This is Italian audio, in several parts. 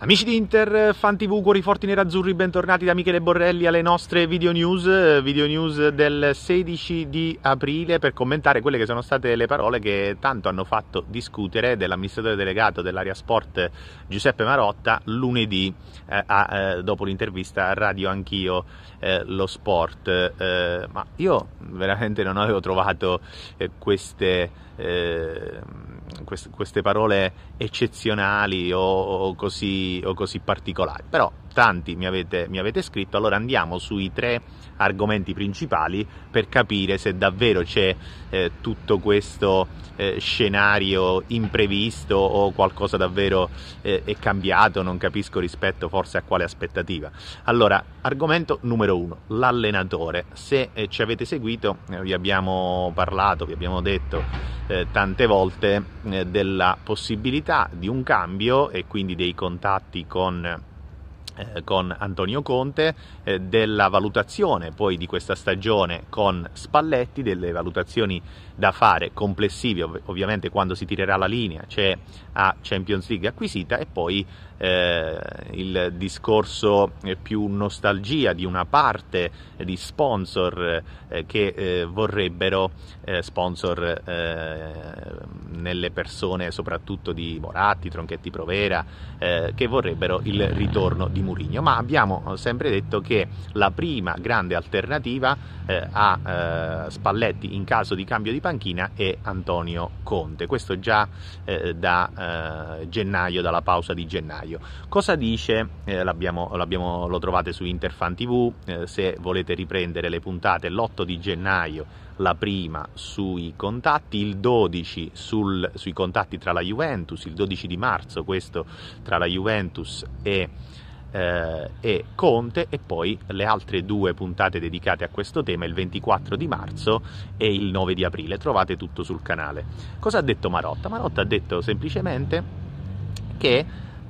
Amici di Inter, fan TV, cuori forti nerazzurri, bentornati da Michele Borrelli alle nostre video news, video news del 16 di aprile per commentare quelle che sono state le parole che tanto hanno fatto discutere dell'amministratore delegato dell'area sport Giuseppe Marotta lunedì eh, a, eh, dopo l'intervista a Radio Anch'io eh, lo sport. Eh, ma io veramente non avevo trovato eh, queste queste parole eccezionali o, o, così, o così particolari, però tanti mi avete, mi avete scritto, allora andiamo sui tre argomenti principali per capire se davvero c'è eh, tutto questo eh, scenario imprevisto o qualcosa davvero eh, è cambiato, non capisco rispetto forse a quale aspettativa. Allora, argomento numero uno, l'allenatore. Se eh, ci avete seguito, eh, vi abbiamo parlato, vi abbiamo detto eh, tante volte della possibilità di un cambio e quindi dei contatti con eh, con Antonio Conte eh, della valutazione poi di questa stagione con Spalletti, delle valutazioni da fare complessive ov- ovviamente quando si tirerà la linea c'è a Champions League acquisita e poi eh, il discorso eh, più nostalgia di una parte di sponsor eh, che eh, vorrebbero sponsor nelle persone soprattutto di Moratti, Tronchetti Provera, eh, che vorrebbero il ritorno di Mourinho. Ma abbiamo eh, sempre detto che la prima grande alternativa eh, a eh, Spalletti in caso di cambio di panchina è Antonio Conte. Questo già eh, da eh, gennaio, dalla pausa di gennaio. Cosa dice? L'abbiamo, l'abbiamo, lo trovate su Interfan TV, se volete riprendere le puntate l'8 di gennaio la prima sui contatti, il 12 sul, sui contatti tra la Juventus, il 12 di marzo questo tra la Juventus e, eh, e Conte e poi le altre due puntate dedicate a questo tema il 24 di marzo e il 9 di aprile, trovate tutto sul canale. Cosa ha detto Marotta? Marotta ha detto semplicemente che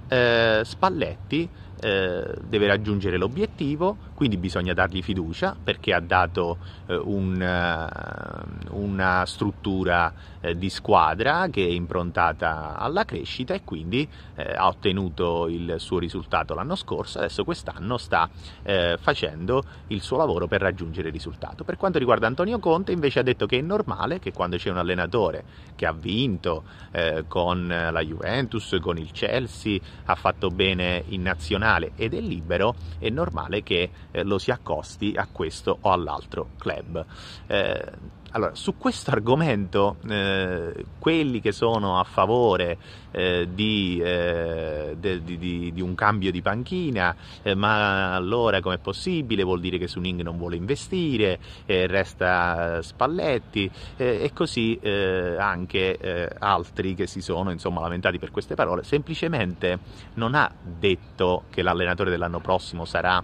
eh, Spalletti eh, deve raggiungere l'obiettivo, quindi bisogna dargli fiducia perché ha dato eh, un, eh, una struttura eh, di squadra che è improntata alla crescita e quindi eh, ha ottenuto il suo risultato l'anno scorso, adesso quest'anno sta facendo il suo lavoro per raggiungere il risultato. Per quanto riguarda Antonio Conte invece ha detto che è normale che quando c'è un allenatore che ha vinto con la Juventus, con il Chelsea, ha fatto bene in nazionale, professionale ed è libero, è normale che eh, lo si accosti a questo o all'altro club. Eh, allora, su questo argomento, eh, quelli che sono a favore eh, di, eh, de, di, di, un cambio di panchina, eh, ma allora com'è possibile? Vuol dire che Suning non vuole investire, eh, resta Spalletti eh, e così anche altri che si sono insomma, lamentati per queste parole. Semplicemente non ha detto che l'allenatore dell'anno prossimo sarà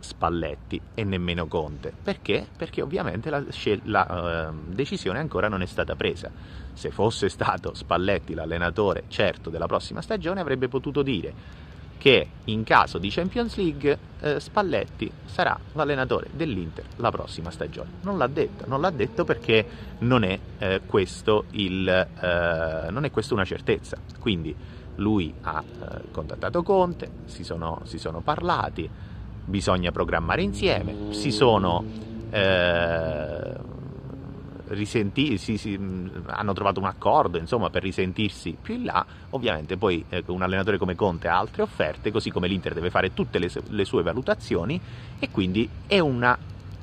Spalletti e nemmeno Conte. Perché? Perché ovviamente la, scel- la uh, decisione ancora non è stata presa. Se fosse stato Spalletti l'allenatore certo della prossima stagione avrebbe potuto dire che in caso di Champions League eh, Spalletti sarà l'allenatore dell'Inter la prossima stagione. Non l'ha detto, non l'ha detto perché non è, eh, questo il, eh, non è questo una certezza. Quindi lui ha eh, contattato Conte, si sono, si sono parlati, bisogna programmare insieme, si sono eh, risentiti, si, si, hanno trovato un accordo insomma, per risentirsi più in là, ovviamente poi eh, un allenatore come Conte ha altre offerte, così come l'Inter deve fare tutte le, le sue valutazioni e quindi è una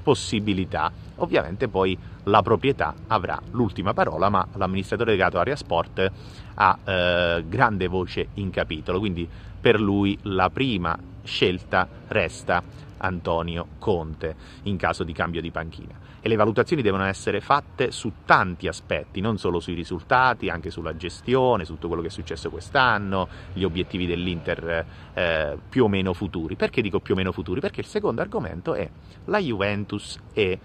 possibilità. Ovviamente poi la proprietà avrà l'ultima parola, ma l'amministratore delegato Area Sport ha eh, grande voce in capitolo, quindi per lui la prima scelta resta Antonio Conte in caso di cambio di panchina. E le valutazioni devono essere fatte su tanti aspetti, non solo sui risultati, anche sulla gestione, su tutto quello che è successo quest'anno, gli obiettivi dell'Inter eh, più o meno futuri. Perché dico più o meno futuri? Perché il secondo argomento è la Juventus e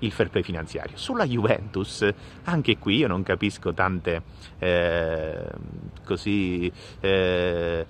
il fair play finanziario. Sulla Juventus, anche qui io non capisco tante eh, così... Eh,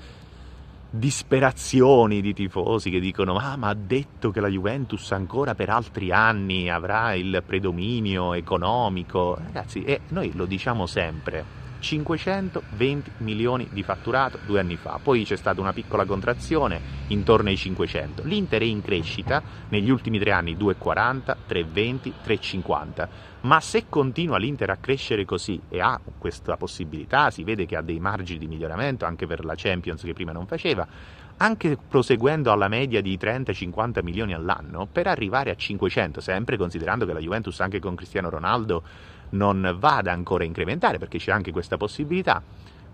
disperazioni di tifosi che dicono ah ma ha detto che la Juventus ancora per altri anni avrà il predominio economico ragazzi e eh, noi lo diciamo sempre 520 milioni di fatturato due anni fa, poi c'è stata una piccola contrazione intorno ai 500. L'Inter è in crescita negli ultimi tre anni 2,40, 3,20, 3,50 ma se continua l'Inter a crescere così e ha questa possibilità, si vede che ha dei margini di miglioramento anche per la Champions che prima non faceva, anche proseguendo alla media di 30-50 milioni all'anno, per arrivare a 500, sempre considerando che la Juventus anche con Cristiano Ronaldo non vada ancora a incrementare, perché c'è anche questa possibilità,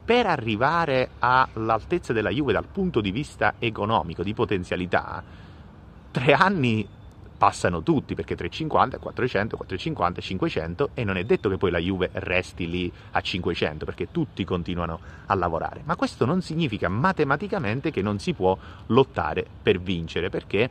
per arrivare all'altezza della Juve dal punto di vista economico, di potenzialità, tre anni passano tutti perché 350, 400, 450, 500 e non è detto che poi la Juve resti lì a 500 perché tutti continuano a lavorare. Ma questo non significa matematicamente che non si può lottare per vincere perché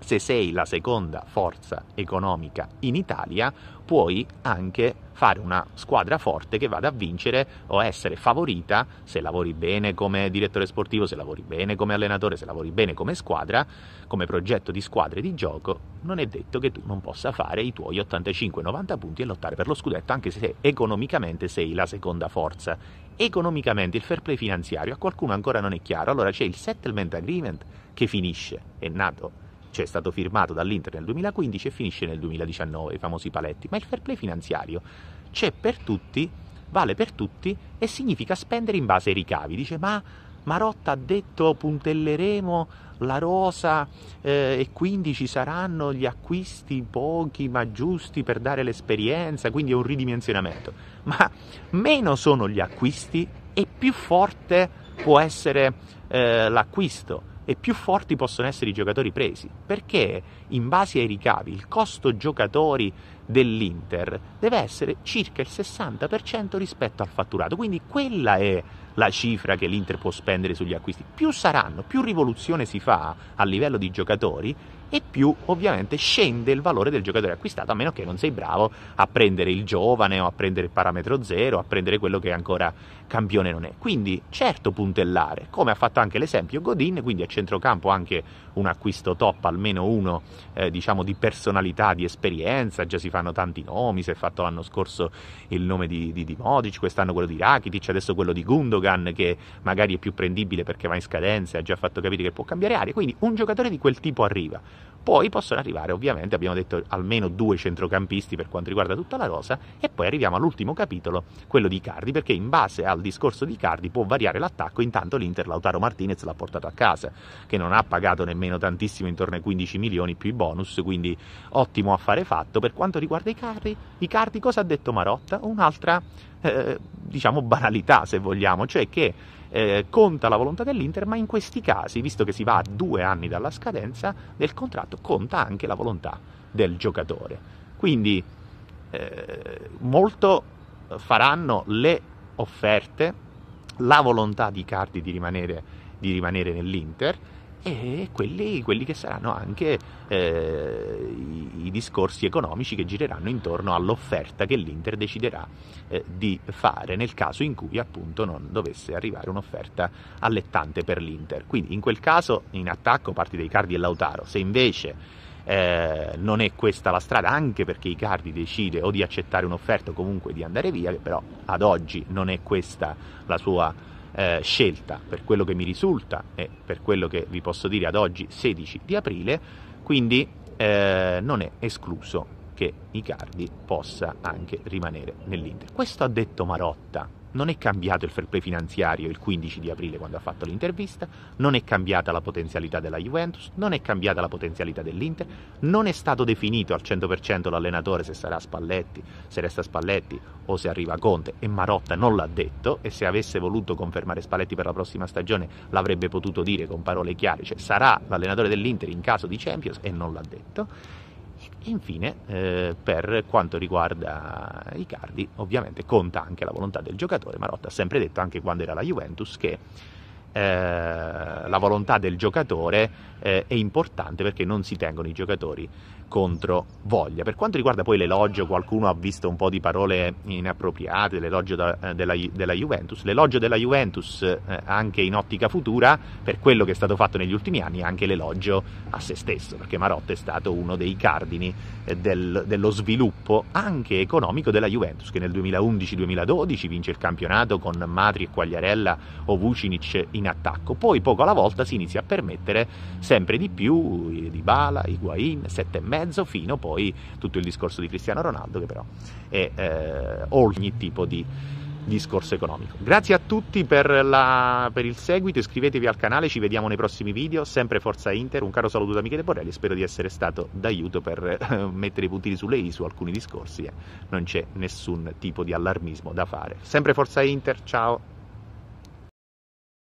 se sei la seconda forza economica in Italia, puoi anche fare una squadra forte che vada a vincere o essere favorita se lavori bene come direttore sportivo, se lavori bene come allenatore, se lavori bene come squadra, come progetto di squadre di gioco, non è detto che tu non possa fare i tuoi 85-90 punti e lottare per lo scudetto anche se economicamente sei la seconda forza. Economicamente il fair play finanziario a qualcuno ancora non è chiaro, allora c'è il settlement agreement che finisce, è nato cioè è stato firmato dall'Inter nel 2015 e finisce nel 2019, i famosi paletti, ma il fair play finanziario c'è per tutti, vale per tutti e significa spendere in base ai ricavi. Dice ma Marotta ha detto puntelleremo la rosa eh, e quindi ci saranno gli acquisti pochi ma giusti per dare l'esperienza, quindi è un ridimensionamento. Ma meno sono gli acquisti e più forte può essere eh, l'acquisto e più forti possono essere i giocatori presi, perché in base ai ricavi il costo giocatori dell'Inter deve essere circa il 60% rispetto al fatturato, quindi quella è la cifra che l'Inter può spendere sugli acquisti. Più saranno, più rivoluzione si fa a livello di giocatori, e più ovviamente scende il valore del giocatore acquistato, a meno che non sei bravo a prendere il giovane o a prendere il parametro zero, a prendere quello che ancora campione non è. Quindi certo puntellare, come ha fatto anche l'esempio Godin, quindi a centrocampo anche un acquisto top, almeno uno eh, diciamo di personalità, di esperienza, già si fanno tanti nomi, si è fatto l'anno scorso il nome di, di, di Modic, quest'anno quello di Rakitic, adesso quello di Gundogan che magari è più prendibile perché va in scadenza, ha già fatto capire che può cambiare aria, quindi un giocatore di quel tipo arriva poi possono arrivare, ovviamente, abbiamo detto almeno due centrocampisti per quanto riguarda tutta la rosa, e poi arriviamo all'ultimo capitolo, quello di Cardi, perché in base al discorso di Cardi può variare l'attacco, intanto l'Inter Lautaro Martinez l'ha portato a casa, che non ha pagato nemmeno tantissimo, intorno ai 15 milioni più i bonus, quindi ottimo affare fatto. Per quanto riguarda i Cardi, i Cardi cosa ha detto Marotta? Un'altra, eh, diciamo, banalità, se vogliamo, cioè che eh, conta la volontà dell'Inter, ma in questi casi, visto che si va a due anni dalla scadenza del contratto, conta anche la volontà del giocatore. Quindi eh, molto eh, faranno le offerte, la volontà di Cardi di rimanere, di rimanere nell'Inter e quelli, quelli che saranno anche eh, i, i, discorsi economici che gireranno intorno all'offerta che l'Inter deciderà eh, di fare nel caso in cui appunto non dovesse arrivare un'offerta allettante per l'Inter. Quindi in quel caso in attacco parti dei Cardi e Lautaro, se invece eh, non è questa la strada, anche perché i Cardi decide o di accettare un'offerta o comunque di andare via, che però ad oggi non è questa la sua eh, scelta, per quello che mi risulta e per quello che vi posso dire ad oggi 16 di aprile, quindi eh, non è escluso che Icardi possa anche rimanere nell'Inter. Questo ha detto Marotta, non è cambiato il fair play finanziario il 15 di aprile quando ha fatto l'intervista, non è cambiata la potenzialità della Juventus, non è cambiata la potenzialità dell'Inter, non è stato definito al 100% l'allenatore se sarà Spalletti, se resta Spalletti o se arriva Conte e Marotta non l'ha detto e se avesse voluto confermare Spalletti per la prossima stagione l'avrebbe potuto dire con parole chiare, cioè sarà l'allenatore dell'Inter in caso di Champions e non l'ha detto e infine, eh, per quanto riguarda Icardi, ovviamente conta anche la volontà del giocatore, Marotta ha sempre detto, anche quando era la Juventus, che eh, la volontà del giocatore eh, è importante perché non si tengono i giocatori contro voglia. Per quanto riguarda poi l'elogio, qualcuno ha visto un po' di parole inappropriate, l'elogio da, eh, della, della, Juventus, l'elogio della Juventus eh, anche in ottica futura, per quello che è stato fatto negli ultimi anni, anche l'elogio a se stesso, perché Marotta è stato uno dei cardini eh, del, dello sviluppo anche economico della Juventus, che nel 2011-2012 vince il campionato con Matri e Quagliarella o Vucinic in in attacco. Poi poco alla volta si inizia a permettere sempre di più Di Bala, Higuain, sette e mezzo, fino poi tutto il discorso di Cristiano Ronaldo che però è eh, ogni tipo di discorso economico. Grazie a tutti per, la, per, il seguito, iscrivetevi al canale, ci vediamo nei prossimi video, sempre Forza Inter, un caro saluto da Michele Borrelli spero di essere stato d'aiuto per eh, mettere i puntini sulle i su alcuni discorsi, eh. non c'è nessun tipo di allarmismo da fare. Sempre Forza Inter, ciao!